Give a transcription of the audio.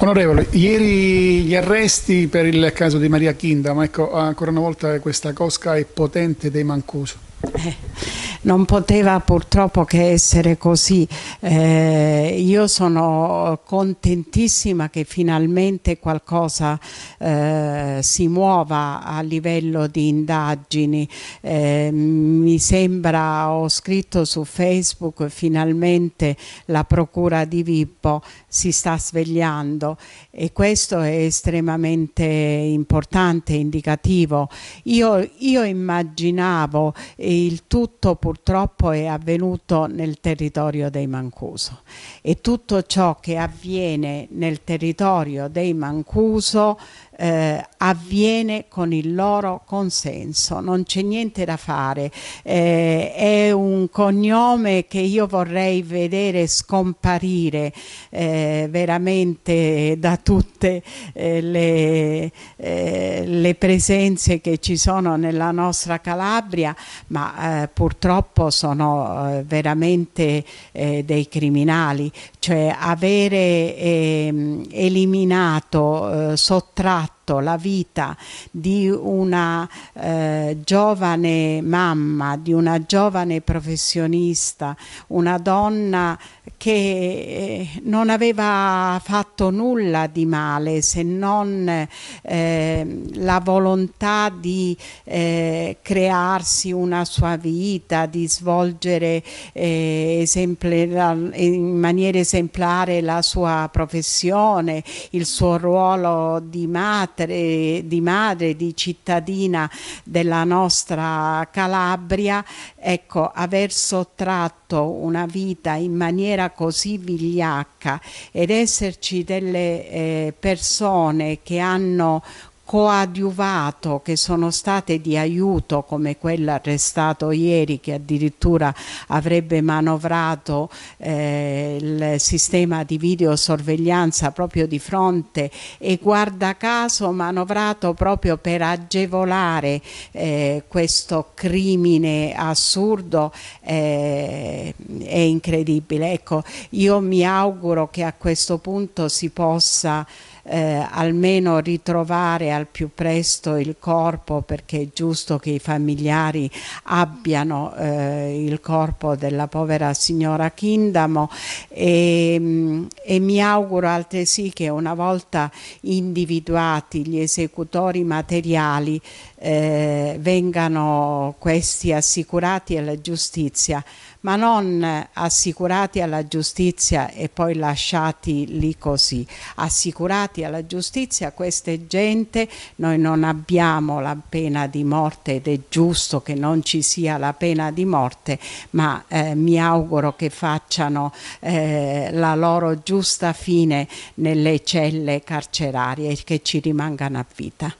Onorevole, ieri gli arresti per il caso di Maria Kinda, ma ecco ancora una volta questa cosca è potente dei Mancuso. Eh non poteva purtroppo che essere così. Eh, io sono contentissima che finalmente qualcosa eh, si muova a livello di indagini. Eh, mi sembra, ho scritto su Facebook, finalmente la Procura di Vippo si sta svegliando e questo è estremamente importante, indicativo. Io, io immaginavo il tutto purtroppo è avvenuto nel territorio dei Mancuso e tutto ciò che avviene nel territorio dei Mancuso eh, avviene con il loro consenso, non c'è niente da fare. Eh, è un cognome che io vorrei vedere scomparire eh, veramente da tutte eh, le, eh, le, presenze che ci sono nella nostra Calabria, ma eh, purtroppo sono veramente dei criminali, cioè avere ehm, eliminato, sottratto path impatto la vita di una eh, giovane mamma, di una giovane professionista, una donna che eh, non aveva fatto nulla di male se non eh, la volontà di eh, crearsi una sua vita, di svolgere eh, in maniera esemplare la sua professione, il suo ruolo di madre carattere di madre, di cittadina della nostra Calabria, ecco, aver sottratto una vita in maniera così vigliacca ed esserci delle eh, persone che hanno coadiuvato, che sono state di aiuto come quella arrestato ieri che addirittura avrebbe manovrato eh, il sistema di videosorveglianza proprio di fronte e guarda caso manovrato proprio per agevolare eh, questo crimine assurdo eh, è incredibile. Ecco, io mi auguro che a questo punto si possa eh, almeno ritrovare al più presto il corpo perché è giusto che i familiari abbiano eh, il corpo della povera signora Kindamo e, mm, e mi auguro altresì che una volta individuati gli esecutori materiali eh, vengano questi assicurati alla giustizia, ma non assicurati alla giustizia e poi lasciati lì così. Assicurati alla giustizia queste gente, noi non abbiamo la pena di morte ed è giusto che non ci sia la pena di morte, ma eh, mi auguro che facciano eh, la loro giusta fine nelle celle carcerarie e che ci rimangano a vita.